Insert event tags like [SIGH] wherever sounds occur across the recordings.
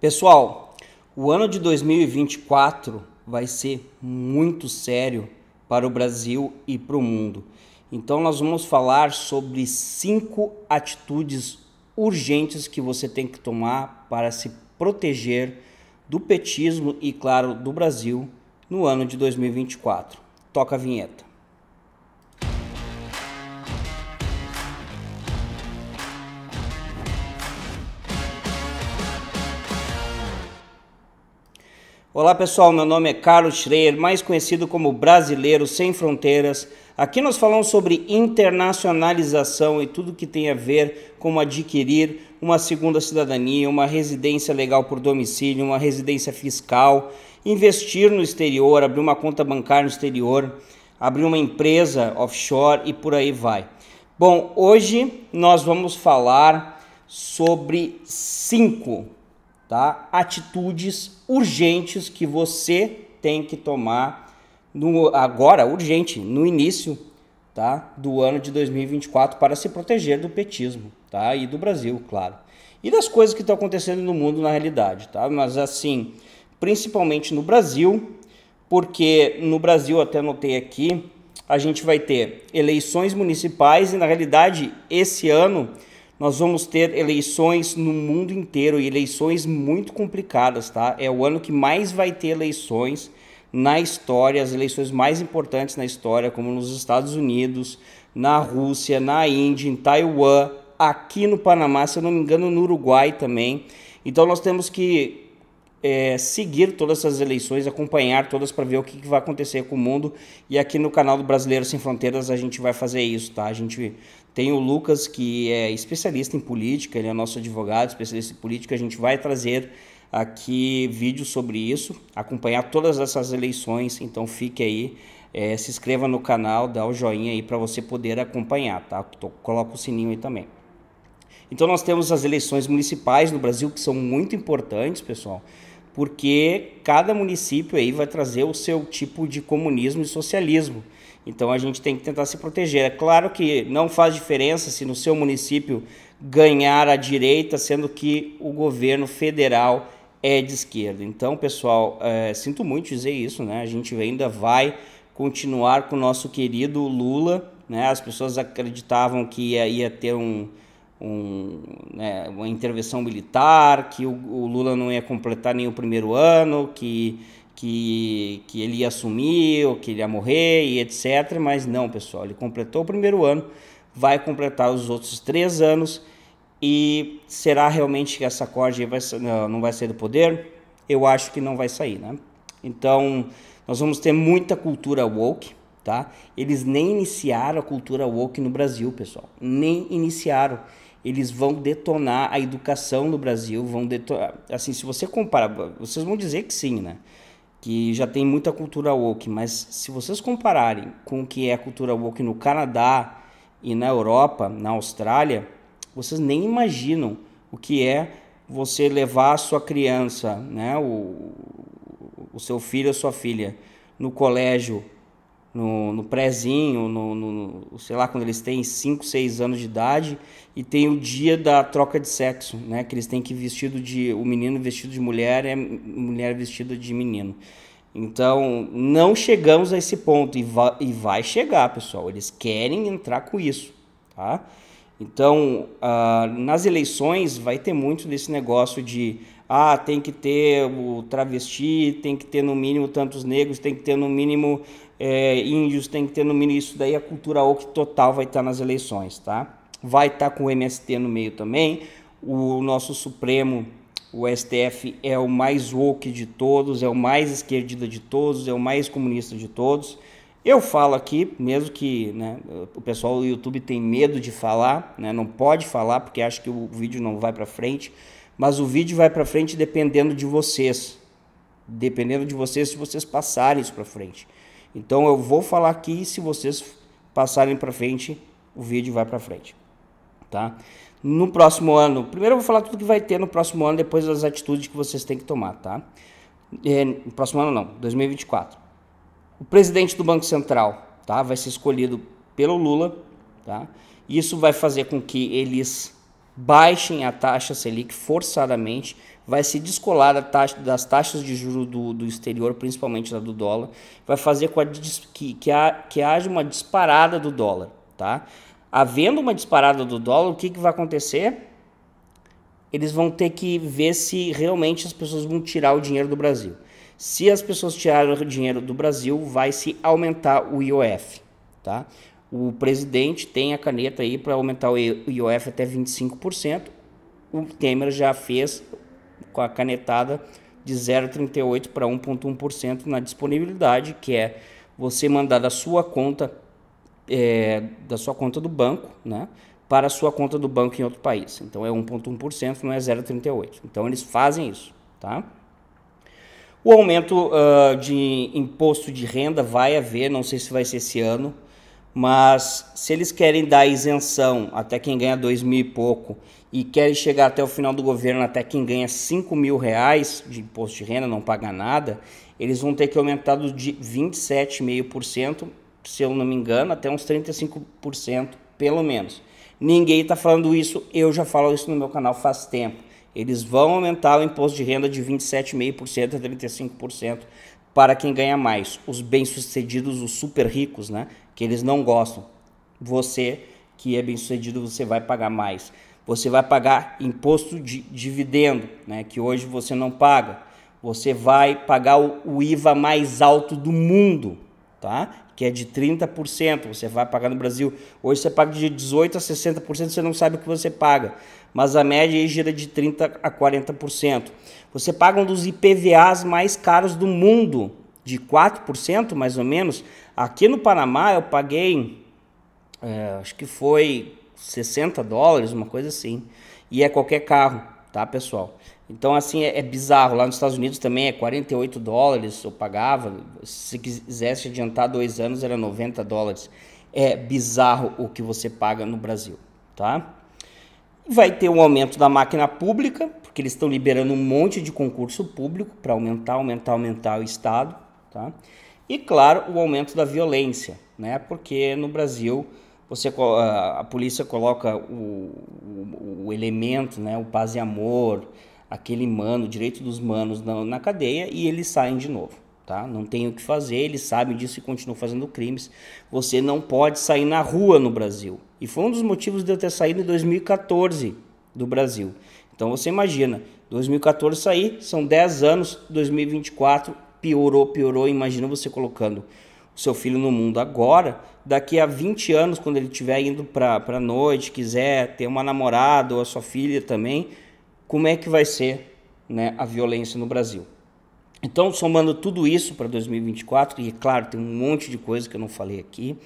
Pessoal, o ano de 2024 vai ser muito sério para o Brasil e para o mundo. Então nós vamos falar sobre cinco atitudes urgentes que você tem que tomar para se proteger do petismo e claro do Brasil no ano de 2024. Toca a vinheta. Olá pessoal, meu nome é Carlos Schreier, mais conhecido como Brasileiro Sem Fronteiras. Aqui nós falamos sobre internacionalização e tudo que tem a ver com adquirir uma segunda cidadania, uma residência legal por domicílio, uma residência fiscal, investir no exterior, abrir uma conta bancária no exterior, abrir uma empresa offshore e por aí vai. Bom, hoje nós vamos falar sobre cinco tá? Atitudes urgentes que você tem que tomar no, agora, urgente, no início tá? do ano de 2024 para se proteger do petismo tá? e do Brasil, claro. E das coisas que estão acontecendo no mundo na realidade, tá? Mas assim, principalmente no Brasil, porque no Brasil, até notei aqui, a gente vai ter eleições municipais e na realidade esse ano nós vamos ter eleições no mundo inteiro e eleições muito complicadas, tá? É o ano que mais vai ter eleições na história, as eleições mais importantes na história, como nos Estados Unidos, na Rússia, na Índia, em Taiwan, aqui no Panamá, se eu não me engano, no Uruguai também. Então nós temos que é, seguir todas essas eleições, acompanhar todas para ver o que, que, vai acontecer com o mundo. E aqui no canal do Brasileiro Sem Fronteiras a gente vai fazer isso, tá? A gente tem o Lucas, que é especialista em política, ele é nosso advogado, especialista em política. A gente vai trazer aqui vídeos sobre isso, acompanhar todas essas eleições. Então fique aí, é, se inscreva no canal, dá o joinha aí para você poder acompanhar, tá? Tô, coloca o sininho aí também. Então nós temos as eleições municipais no Brasil que são muito importantes, pessoal porque cada município aí vai trazer o seu tipo de comunismo e socialismo. Então a gente tem que tentar se proteger. É claro que não faz diferença se no seu município ganhar a direita, sendo que o governo federal é de esquerda. Então, pessoal, é, sinto muito dizer isso, né? A gente ainda vai continuar com o nosso querido Lula, né? As pessoas acreditavam que ia, ia ter um um, né, uma intervenção militar, que o, o, Lula não ia completar nem o primeiro ano, que, que, que ele ia assumir, ou que ele ia morrer e etc. Mas não, pessoal, ele completou o primeiro ano, vai completar os outros três anos e será realmente que essa corda vai, não, não vai sair do poder? Eu acho que não vai sair, né? Então, nós vamos ter muita cultura woke, tá? Eles nem iniciaram a cultura woke no Brasil, pessoal. Nem iniciaram eles vão detonar a educação no Brasil, vão detonar, assim, se você comparar, vocês vão dizer que sim, né? Que já tem muita cultura woke, mas se vocês compararem com o que é a cultura woke no Canadá e na Europa, na Austrália, vocês nem imaginam o que é você levar a sua criança, né, o, o seu filho ou sua filha no colégio no, no prézinho, no, no, sei lá, quando eles têm 5, 6 anos de idade, e tem o dia da troca de sexo, né? Que eles têm que ir vestido de. O menino vestido de mulher é mulher vestida de menino. Então, não chegamos a esse ponto, e, va e vai chegar, pessoal. Eles querem entrar com isso, tá? Então, ah, nas eleições vai ter muito desse negócio de ah, tem que ter o travesti, tem que ter no mínimo tantos negros, tem que ter no mínimo é, índios, tem que ter no mínimo isso daí, a cultura ok total vai estar tá nas eleições, tá? Vai estar tá com o MST no meio também, o nosso Supremo, o STF é o mais woke de todos, é o mais esquerdista de todos, é o mais comunista de todos. Eu falo aqui, mesmo que né, o pessoal do YouTube tem medo de falar, né, não pode falar porque acha que o vídeo não vai para frente, mas o vídeo vai para frente dependendo de vocês, dependendo de vocês se vocês passarem isso para frente. Então eu vou falar aqui, se vocês passarem para frente, o vídeo vai para frente, tá? No próximo ano, primeiro eu vou falar tudo que vai ter no próximo ano, depois as atitudes que vocês têm que tomar, tá? É, no próximo ano não, 2024. O presidente do Banco Central, tá? Vai ser escolhido pelo Lula, tá? Isso vai fazer com que eles baixem a taxa Selic forçadamente, vai se descolar da taxa, das taxas de juros do, do exterior, principalmente da do dólar, vai fazer com a, que, que, que haja uma disparada do dólar. Tá? Havendo uma disparada do dólar, o que, que vai acontecer? Eles vão ter que ver se realmente as pessoas vão tirar o dinheiro do Brasil. Se as pessoas tirarem o dinheiro do Brasil, vai se aumentar o IOF. Tá? O presidente tem a caneta aí para aumentar o IOF até 25%. O Temer já fez com a canetada de 0,38 para 1,1% na disponibilidade, que é você mandar da sua conta é, da sua conta do banco, né, para a sua conta do banco em outro país. Então é 1,1%, não é 0,38. Então eles fazem isso, tá? O aumento uh, de imposto de renda vai haver, não sei se vai ser esse ano, mas se eles querem dar isenção até quem ganha dois mil e pouco e querem chegar até o final do governo até quem ganha cinco mil reais de imposto de renda, não paga nada, eles vão ter que aumentar do de 27,5%, se eu não me engano, até uns 35%, pelo menos. Ninguém está falando isso, eu já falo isso no meu canal faz tempo. Eles vão aumentar o imposto de renda de 27,5% a 35% para quem ganha mais, os bem-sucedidos, os super ricos, né? Que eles não gostam. Você que é bem-sucedido, você vai pagar mais. Você vai pagar imposto de dividendo, né? Que hoje você não paga. Você vai pagar o IVA mais alto do mundo tá? Que é de 30%, você vai pagar no Brasil. Hoje você paga de 18 a 60%, você não sabe o que você paga, mas a média aí gira de 30 a 40%. Você paga um dos IPVAs mais caros do mundo, de 4% mais ou menos. Aqui no Panamá eu paguei, é, acho que foi 60 dólares, uma coisa assim. E é qualquer carro, tá, pessoal? Então, assim, é, é, bizarro. Lá nos Estados Unidos também é 48 dólares, eu pagava. Se quisesse adiantar dois anos, era 90 dólares. É bizarro o que você paga no Brasil, tá? Vai ter um aumento da máquina pública, porque eles estão liberando um monte de concurso público para aumentar, aumentar, aumentar o Estado, tá? E, claro, o aumento da violência, né? Porque no Brasil você a polícia coloca o, o, o elemento, né? O paz e amor, aquele mano, direito dos manos na, na cadeia e eles saem de novo. Tá? Não tem o que fazer, eles sabem disso e continuam fazendo crimes. Você não pode sair na rua no Brasil. E foi um dos motivos de eu ter saído em 2014 do Brasil. Então você imagina, 2014 sair, são 10 anos, 2024 piorou, piorou. Imagina você colocando o seu filho no mundo agora, daqui a 20 anos, quando ele estiver indo para a noite, quiser ter uma namorada ou a sua filha também como é que vai ser né, a violência no Brasil. Então, somando tudo isso para 2024, e é claro, tem um monte de coisa que eu não falei aqui,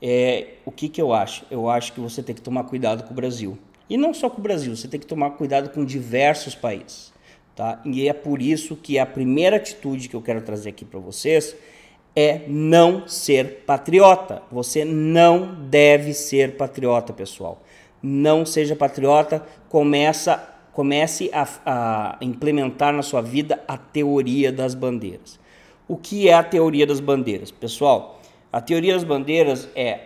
é, o que, que eu acho? Eu acho que você tem que tomar cuidado com o Brasil. E não só com o Brasil, você tem que tomar cuidado com diversos países. Tá? E é por isso que a primeira atitude que eu quero trazer aqui para vocês é não ser patriota. Você não deve ser patriota, pessoal. Não seja patriota, começa comece a, a implementar na sua vida a teoria das bandeiras. O que é a teoria das bandeiras? Pessoal, a teoria das bandeiras é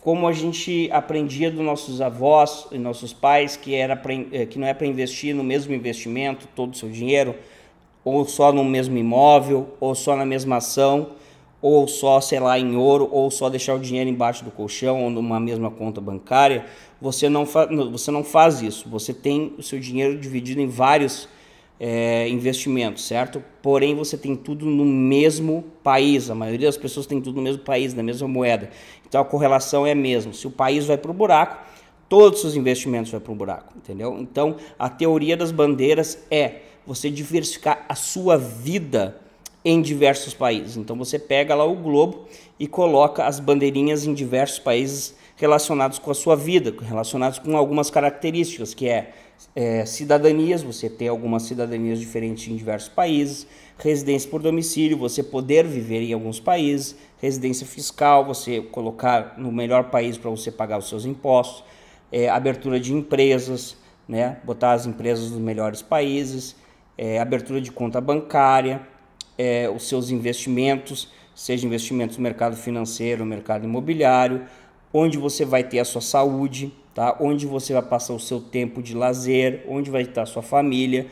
como a gente aprendia dos nossos avós e nossos pais que era pra, eh, que não é para investir no mesmo investimento todo o seu dinheiro ou só no mesmo imóvel ou só na mesma ação ou só sei lá em ouro ou só deixar o dinheiro embaixo do colchão ou numa mesma conta bancária você não, você não faz isso. Você tem o seu dinheiro dividido em vários é, investimentos, certo? Porém, você tem tudo no mesmo país. A maioria das pessoas tem tudo no mesmo país, na mesma moeda. Então a correlação é a mesma. Se o país vai para o buraco, todos os investimentos vão para o buraco, entendeu? Então a teoria das bandeiras é você diversificar a sua vida em diversos países. Então você pega lá o globo e coloca as bandeirinhas em diversos países relacionados com a sua vida, relacionados com algumas características, que é, é cidadanias, você ter algumas cidadanias diferentes em diversos países, residência por domicílio, você poder viver em alguns países, residência fiscal, você colocar no melhor país para você pagar os seus impostos, é, abertura de empresas, né, botar as empresas nos melhores países, é, abertura de conta bancária, é, os seus investimentos, seja investimentos no mercado financeiro, mercado imobiliário, onde você vai ter a sua saúde, tá? Onde você vai passar o seu tempo de lazer, onde vai estar a sua família.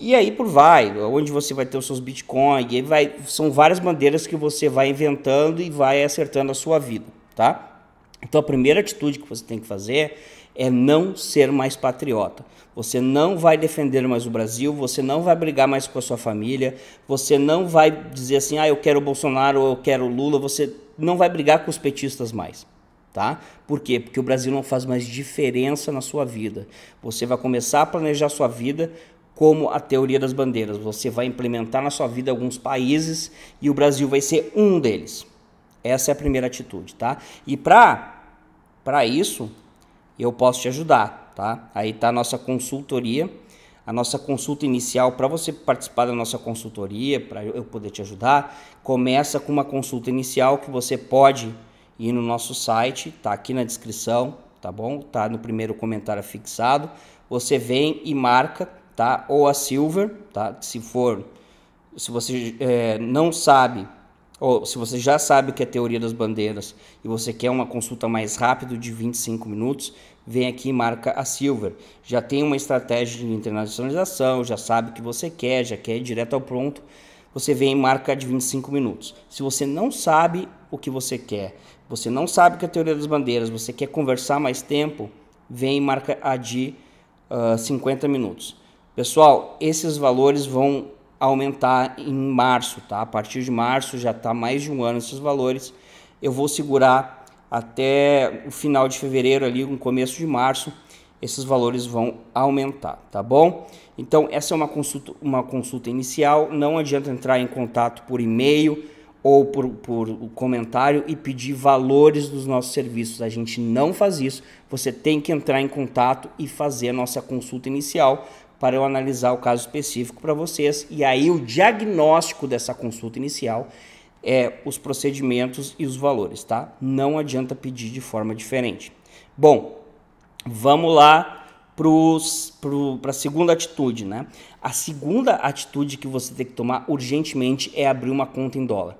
E aí por vai, onde você vai ter os seus bitcoins, e vai, são várias bandeiras que você vai inventando e vai acertando a sua vida, tá? Então a primeira atitude que você tem que fazer é não ser mais patriota. Você não vai defender mais o Brasil, você não vai brigar mais com a sua família, você não vai dizer assim: "Ah, eu quero o Bolsonaro, eu quero o Lula", você não vai brigar com os petistas mais tá? Por quê? Porque o Brasil não faz mais diferença na sua vida. Você vai começar a planejar sua vida como a teoria das bandeiras. Você vai implementar na sua vida alguns países e o Brasil vai ser um deles. Essa é a primeira atitude, tá? E para para isso, eu posso te ajudar, tá? Aí tá a nossa consultoria, a nossa consulta inicial para você participar da nossa consultoria, para eu poder te ajudar, começa com uma consulta inicial que você pode e no nosso site, tá aqui na descrição, tá bom? Tá no primeiro comentário fixado. Você vem e marca, tá? Ou a Silver, tá? Se for, se você é, não sabe, ou se você já sabe o que é teoria das bandeiras e você quer uma consulta mais rápida de 25 minutos, vem aqui e marca a Silver. Já tem uma estratégia de internacionalização, já sabe o que você quer, já quer ir direto ao pronto. Você vem e marca de 25 minutos. Se você não sabe o que você quer, você não sabe o que é a teoria das bandeiras, você quer conversar mais tempo, vem e marca a de uh, 50 minutos. Pessoal, esses valores vão aumentar em março, tá? A partir de março já está mais de um ano esses valores. Eu vou segurar até o final de fevereiro ali, no começo de março, esses valores vão aumentar, tá bom? Então essa é uma consulta, uma consulta inicial, não adianta entrar em contato por e-mail, ou por, por comentário e pedir valores dos nossos serviços. A gente não faz isso. Você tem que entrar em contato e fazer a nossa consulta inicial para eu analisar o caso específico para vocês. E aí o diagnóstico dessa consulta inicial é os procedimentos e os valores, tá? Não adianta pedir de forma diferente. Bom, vamos lá para a segunda atitude, né? A segunda atitude que você tem que tomar urgentemente é abrir uma conta em dólar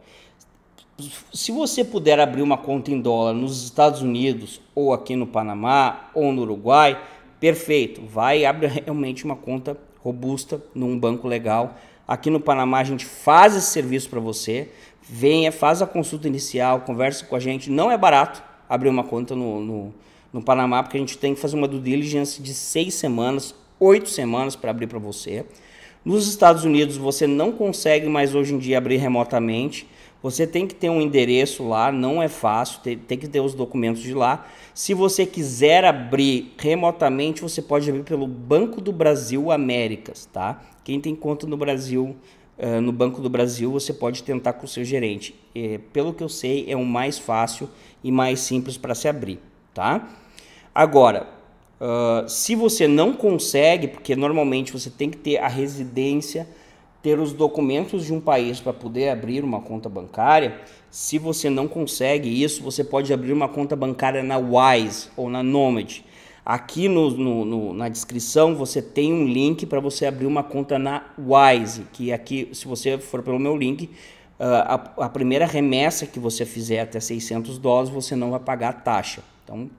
se você puder abrir uma conta em dólar nos Estados Unidos ou aqui no Panamá ou no Uruguai, perfeito, vai abre [LAUGHS] realmente uma conta robusta num banco legal. Aqui no Panamá a gente faz esse serviço para você. Venha, faz a consulta inicial, conversa com a gente. Não é barato abrir uma conta no, no, no Panamá, porque a gente tem que fazer uma due diligence de seis semanas, oito semanas para abrir para você. Nos Estados Unidos você não consegue mais hoje em dia abrir remotamente você tem que ter um endereço lá, não é fácil, tem, tem, que ter os documentos de lá. Se você quiser abrir remotamente, você pode abrir pelo Banco do Brasil Américas, tá? Quem tem conta no Brasil, uh, no Banco do Brasil, você pode tentar com o seu gerente. E, é, pelo que eu sei, é o mais fácil e mais simples para se abrir, tá? Agora, uh, se você não consegue, porque normalmente você tem que ter a residência ter os documentos de um país para poder abrir uma conta bancária. Se você não consegue isso, você pode abrir uma conta bancária na Wise ou na Nomad. Aqui no, no, no, na descrição você tem um link para você abrir uma conta na Wise, que aqui, se você for pelo meu link, ah, a, a primeira remessa que você fizer até 600 dólares, você não vai pagar a taxa. Então,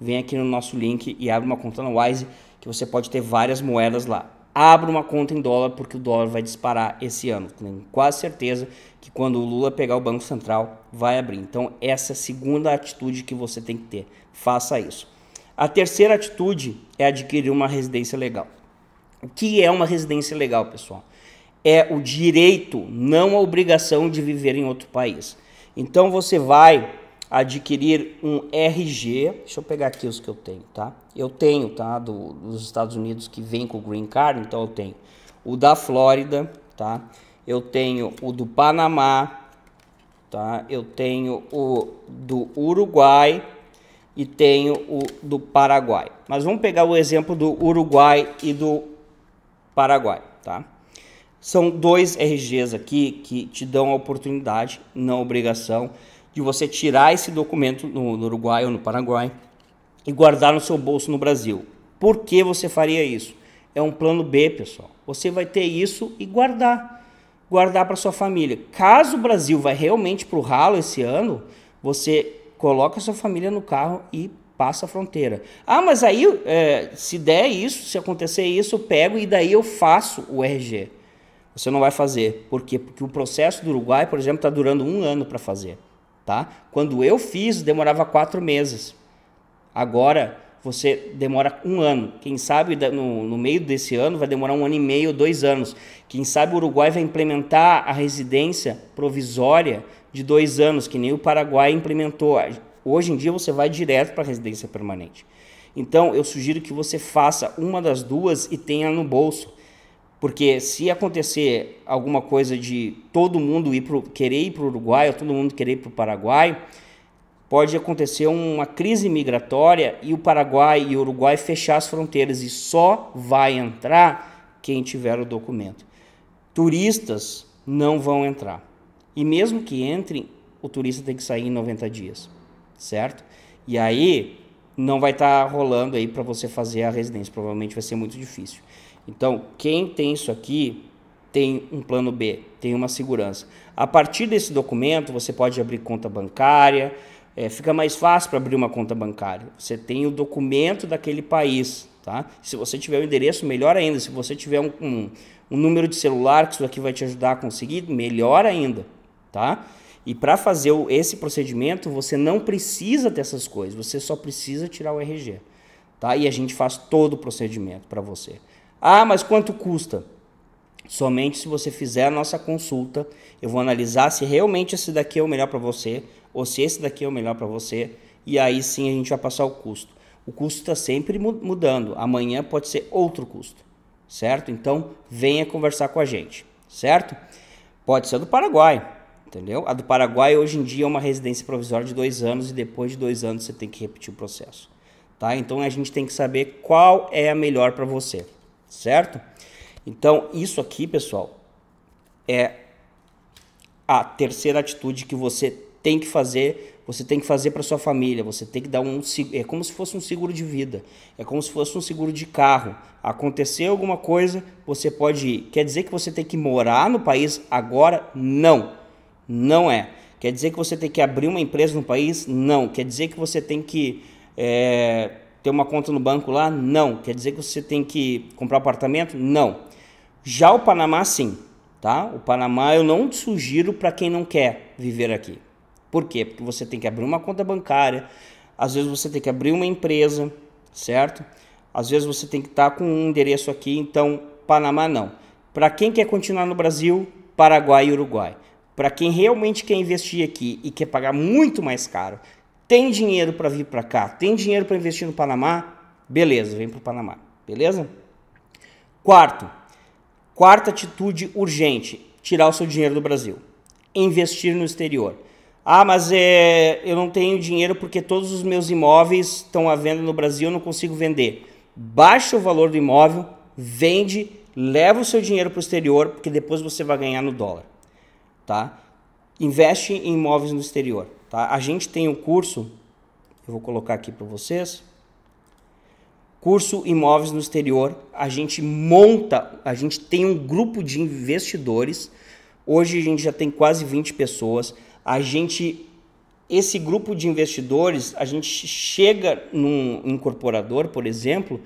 vem aqui no nosso link e abre uma conta na Wise, que você pode ter várias moedas lá abra uma conta em dólar, porque o dólar vai disparar esse ano. Tenho quase certeza que quando o Lula pegar o Banco Central, vai abrir. Então, essa é a segunda atitude que você tem que ter. Faça isso. A terceira atitude é adquirir uma residência legal. O que é uma residência legal, pessoal? É o direito, não a obrigação de viver em outro país. Então, você vai adquirir um RG. Deixa eu pegar aqui os que eu tenho, tá? Eu tenho, tá? Do, dos Estados Unidos que vem com o Green Card, então eu tenho o da Flórida, tá? Eu tenho o do Panamá, tá? Eu tenho o do Uruguai e tenho o do Paraguai. Mas vamos pegar o exemplo do Uruguai e do Paraguai, tá? São dois RGs aqui que te dão a oportunidade, não obrigação, de você tirar esse documento no, no Uruguai ou no Paraguai e guardar no seu bolso no Brasil. Por que você faria isso? É um plano B, pessoal. Você vai ter isso e guardar. Guardar para sua família. Caso o Brasil vai realmente para o ralo esse ano, você coloca sua família no carro e passa a fronteira. Ah, mas aí é, se der isso, se acontecer isso, eu pego e daí eu faço o RG. Você não vai fazer. Por quê? Porque o processo do Uruguai, por exemplo, está durando um ano para fazer tá? Quando eu fiz, demorava quatro meses. Agora você demora um ano. Quem sabe no, no meio desse ano vai demorar um ano e meio, dois anos. Quem sabe o Uruguai vai implementar a residência provisória de dois anos, que nem o Paraguai implementou. Hoje em dia você vai direto para a residência permanente. Então eu sugiro que você faça uma das duas e tenha no bolso. Porque se acontecer alguma coisa de todo mundo ir pro, querer ir para o Uruguai ou todo mundo querer ir para o Paraguai, pode acontecer uma crise migratória e o Paraguai e o Uruguai fechar as fronteiras e só vai entrar quem tiver o documento. Turistas não vão entrar. E mesmo que entrem, o turista tem que sair em 90 dias, certo? E aí não vai estar tá rolando aí para você fazer a residência, provavelmente vai ser muito difícil. Então, quem tem isso aqui tem um plano B, tem uma segurança. A partir desse documento, você pode abrir conta bancária, é, fica mais fácil para abrir uma conta bancária. Você tem o documento daquele país, tá? Se você tiver o endereço, melhor ainda. Se você tiver um, um, um, número de celular, que isso aqui vai te ajudar a conseguir, melhor ainda, tá? E para fazer esse procedimento, você não precisa dessas coisas, você só precisa tirar o RG, tá? E a gente faz todo o procedimento para você. Ah, mas quanto custa? Somente se você fizer a nossa consulta, eu vou analisar se realmente esse daqui é o melhor para você ou se esse daqui é o melhor para você, e aí sim a gente vai passar o custo. O custo está sempre mudando, amanhã pode ser outro custo, certo? Então venha conversar com a gente, certo? Pode ser do Paraguai, entendeu? A do Paraguai hoje em dia é uma residência provisória de dois anos e depois de dois anos você tem que repetir o processo, tá? Então a gente tem que saber qual é a melhor para você certo? Então, isso aqui, pessoal, é a terceira atitude que você tem que fazer, você tem que fazer para sua família, você tem que dar um é como se fosse um seguro de vida, é como se fosse um seguro de carro. Aconteceu alguma coisa, você pode ir. Quer dizer que você tem que morar no país agora? Não. Não é. Quer dizer que você tem que abrir uma empresa no país? Não. Quer dizer que você tem que é ter uma conta no banco lá? Não. Quer dizer que você tem que comprar apartamento? Não. Já o Panamá, sim. Tá? O Panamá eu não sugiro para quem não quer viver aqui. Por quê? Porque você tem que abrir uma conta bancária, às vezes você tem que abrir uma empresa, certo? Às vezes você tem que estar tá com um endereço aqui, então Panamá não. Para quem quer continuar no Brasil, Paraguai e Uruguai. Para quem realmente quer investir aqui e quer pagar muito mais caro, tem dinheiro para vir para cá? Tem dinheiro para investir no Panamá? Beleza, vem para o Panamá. Beleza? Quarto, quarta atitude urgente: tirar o seu dinheiro do Brasil, investir no exterior. Ah, mas é, eu não tenho dinheiro porque todos os meus imóveis estão à venda no Brasil, eu não consigo vender. Baixa o valor do imóvel, vende, leva o seu dinheiro para o exterior, porque depois você vai ganhar no dólar, tá? investe em imóveis no exterior. Tá? A gente tem um curso, eu vou colocar aqui para vocês. Curso Imóveis no Exterior. A gente monta, a gente tem um grupo de investidores. Hoje a gente já tem quase 20 pessoas. A gente esse grupo de investidores, a gente chega num incorporador, por exemplo,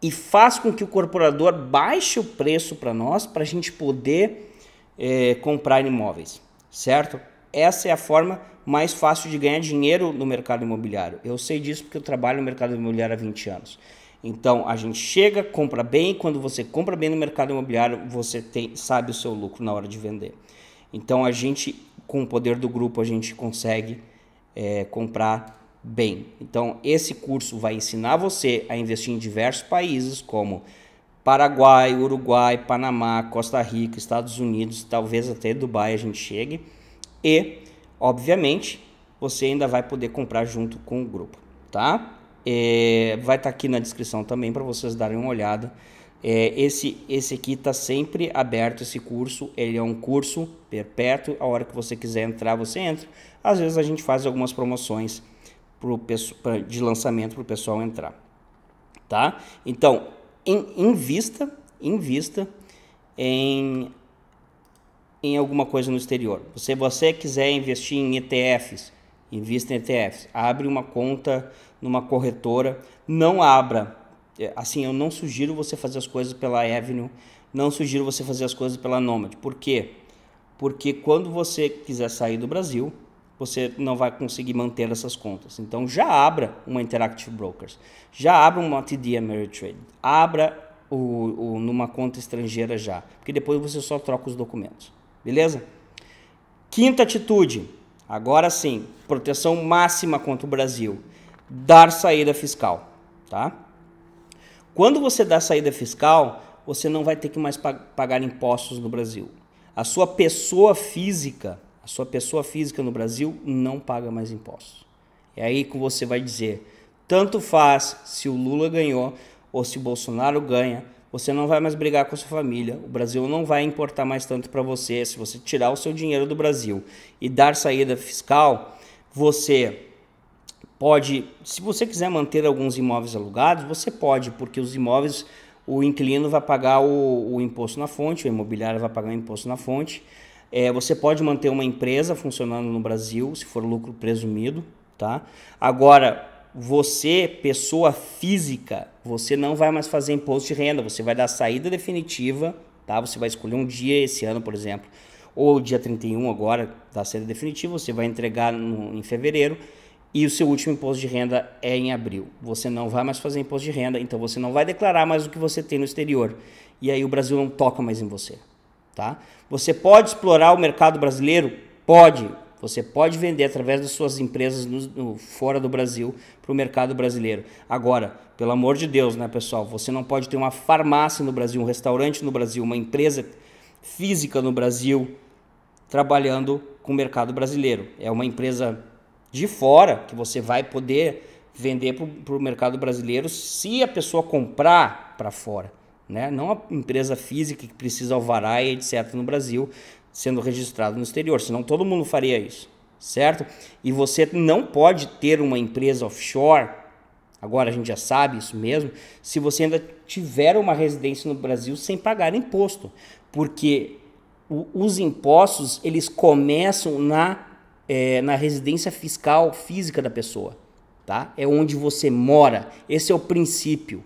e faz com que o corporador baixe o preço para nós, para a gente poder é, comprar imóveis certo? Essa é a forma mais fácil de ganhar dinheiro no mercado imobiliário. Eu sei disso porque eu trabalho no mercado imobiliário há 20 anos. Então a gente chega, compra bem, quando você compra bem no mercado imobiliário, você tem, sabe o seu lucro na hora de vender. Então a gente, com o poder do grupo, a gente consegue é, comprar bem. Então esse curso vai ensinar você a investir em diversos países, como Paraguai, Uruguai, Panamá, Costa Rica, Estados Unidos, talvez até Dubai a gente chegue. E, obviamente, você ainda vai poder comprar junto com o grupo, tá? É, vai estar tá aqui na descrição também para vocês darem uma olhada. É, esse, esse aqui está sempre aberto, esse curso. Ele é um curso perpétuo. A hora que você quiser entrar, você entra. Às vezes a gente faz algumas promoções pro, de lançamento para o pessoal entrar. Tá? Então, invista, invista em, em alguma coisa no exterior. Se você quiser investir em ETFs, invista em ETFs. Abre uma conta numa corretora, não abra. É, assim, eu não sugiro você fazer as coisas pela Avenue, não sugiro você fazer as coisas pela Nomad. Por quê? Porque quando você quiser sair do Brasil, você não vai conseguir manter essas contas. Então já abra uma Interactive Brokers, já abra uma TD Ameritrade, abra o, o, numa conta estrangeira já, porque depois você só troca os documentos, beleza? Quinta atitude, agora sim, proteção máxima contra o Brasil, dar saída fiscal, tá? Quando você dá saída fiscal, você não vai ter que mais pagar impostos no Brasil. A sua pessoa física sua pessoa física no Brasil não paga mais impostos. É aí que você vai dizer: tanto faz se o Lula ganhou ou se o Bolsonaro ganha, você não vai mais brigar com a sua família, o Brasil não vai importar mais tanto para você. Se você tirar o seu dinheiro do Brasil e dar saída fiscal, você pode, se você quiser manter alguns imóveis alugados, você pode, porque os imóveis, o inquilino vai pagar o, o imposto na fonte, o imobiliário vai pagar o imposto na fonte é, você pode manter uma empresa funcionando no Brasil, se for lucro presumido, tá? Agora, você, pessoa física, você não vai mais fazer imposto de renda, você vai dar saída definitiva, tá? Você vai escolher um dia esse ano, por exemplo, ou dia 31 agora, da saída definitiva, você vai entregar no, em fevereiro e o seu último imposto de renda é em abril. Você não vai mais fazer imposto de renda, então você não vai declarar mais o que você tem no exterior. E aí o Brasil não toca mais em você. Tá? Você pode explorar o mercado brasileiro? Pode. Você pode vender através das suas empresas no, no, fora do Brasil para o mercado brasileiro. Agora, pelo amor de Deus, né, pessoal? Você não pode ter uma farmácia no Brasil, um restaurante no Brasil, uma empresa física no Brasil trabalhando com o mercado brasileiro. É uma empresa de fora que você vai poder vender para o mercado brasileiro se a pessoa comprar para fora né? não a empresa física que precisa alvará e etc. no Brasil sendo registrado no exterior, senão todo mundo faria isso, certo? E você não pode ter uma empresa offshore, agora a gente já sabe isso mesmo, se você ainda tiver uma residência no Brasil sem pagar imposto, porque o, os impostos eles começam na, é, na residência fiscal física da pessoa, tá? É onde você mora, esse é o princípio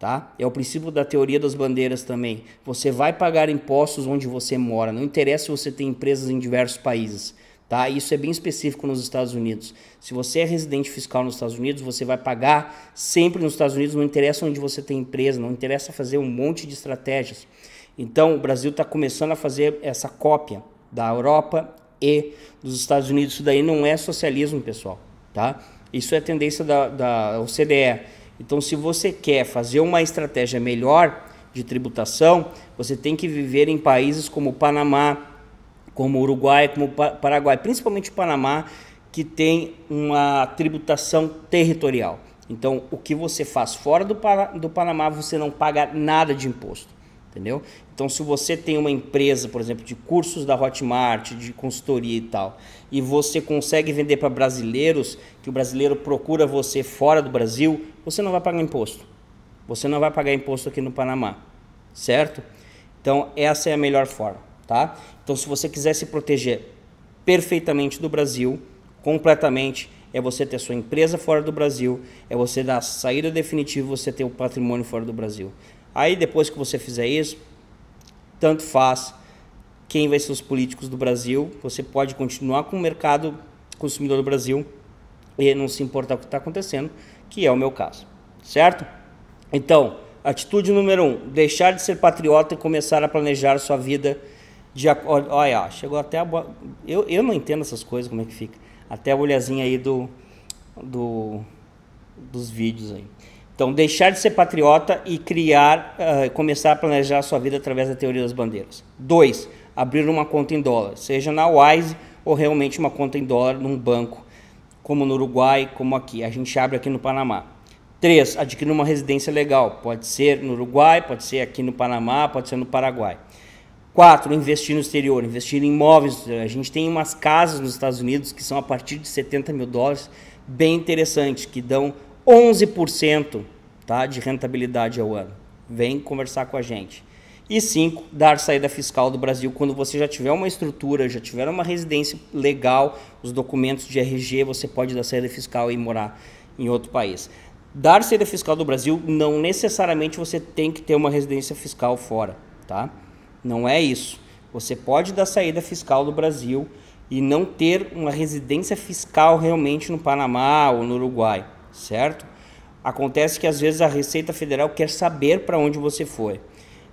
tá? É o princípio da teoria das bandeiras também. Você vai pagar impostos onde você mora, não interessa se você tem empresas em diversos países, tá? Isso é bem específico nos Estados Unidos. Se você é residente fiscal nos Estados Unidos, você vai pagar sempre nos Estados Unidos, não interessa onde você tem empresa, não interessa fazer um monte de estratégias. Então, o Brasil está começando a fazer essa cópia da Europa e dos Estados Unidos. Isso daí não é socialismo, pessoal, tá? Isso é tendência da, da OCDE. Então, se você quer fazer uma estratégia melhor de tributação, você tem que viver em países como Panamá, como Uruguai, como Paraguai, principalmente o Panamá, que tem uma tributação territorial. Então, o que você faz fora do, do Panamá, você não paga nada de imposto entendeu? Então, se você tem uma empresa, por exemplo, de cursos da Hotmart, de consultoria e tal, e você consegue vender para brasileiros, que o brasileiro procura você fora do Brasil, você não vai pagar imposto. Você não vai pagar imposto aqui no Panamá, certo? Então, essa é a melhor forma, tá? Então, se você quiser se proteger perfeitamente do Brasil, completamente, é você ter sua empresa fora do Brasil, é você dar a saída definitiva, você ter o patrimônio fora do Brasil. Aí depois que você fizer isso, tanto faz quem vai ser os políticos do Brasil, você pode continuar com o mercado consumidor do Brasil e não se importar com o que está acontecendo, que é o meu caso, certo? Então, atitude número um: deixar de ser patriota e começar a planejar a sua vida de acordo. Olha, chegou até a. Eu, eu não entendo essas coisas, como é que fica. Até a olhazinha aí do, do, dos vídeos aí. Então, deixar de ser patriota e criar, uh, começar a planejar a sua vida através da teoria das bandeiras. Dois, abrir uma conta em dólar, seja na Wise ou realmente uma conta em dólar num banco, como no Uruguai, como aqui. A gente abre aqui no Panamá. Três, adquirir uma residência legal. Pode ser no Uruguai, pode ser aqui no Panamá, pode ser no Paraguai. Quatro, investir no exterior, investir em imóveis. A gente tem umas casas nos Estados Unidos que são a partir de 70 mil dólares, bem interessantes, que dão 11% tá, de rentabilidade ao ano. Vem conversar com a gente. E 5, dar saída fiscal do Brasil quando você já tiver uma estrutura, já tiver uma residência legal, os documentos de RG, você pode dar saída fiscal e morar em outro país. Dar saída fiscal do Brasil não necessariamente você tem que ter uma residência fiscal fora, tá? Não é isso. Você pode dar saída fiscal do Brasil e não ter uma residência fiscal realmente no Panamá ou no Uruguai certo? Acontece que às vezes a Receita Federal quer saber para onde você foi.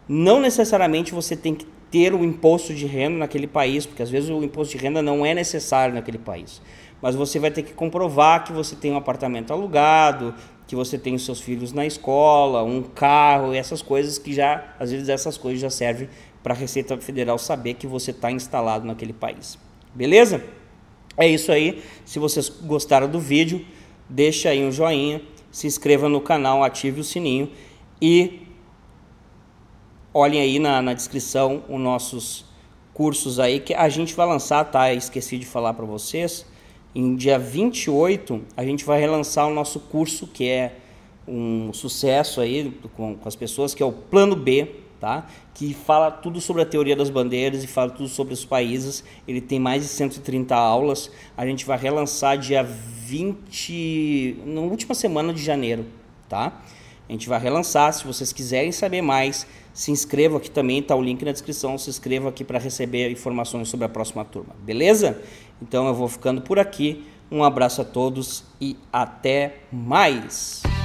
Não necessariamente você tem que ter o imposto de renda naquele país, porque às vezes o imposto de renda não é necessário naquele país. Mas você vai ter que comprovar que você tem um apartamento alugado, que você tem os seus filhos na escola, um carro, essas coisas que já, às vezes essas coisas já servem para a Receita Federal saber que você está instalado naquele país. Beleza? É isso aí. Se vocês gostaram do vídeo, deixe aí um joinha, se inscreva no canal, ative o sininho e olhem aí na, na descrição os nossos cursos aí que a gente vai lançar, tá? Esqueci de falar para vocês. Em dia 28, a gente vai relançar o nosso curso que é um sucesso aí com, com as pessoas, que é o Plano B, tá? que fala tudo sobre a teoria das bandeiras e fala tudo sobre os países. Ele tem mais de 130 aulas. A gente vai relançar dia 20, na última semana de janeiro, tá? A gente vai relançar. Se vocês quiserem saber mais, se inscrevam aqui também, tá o link na descrição. Se inscreva aqui para receber informações sobre a próxima turma, beleza? Então eu vou ficando por aqui. Um abraço a todos e até mais!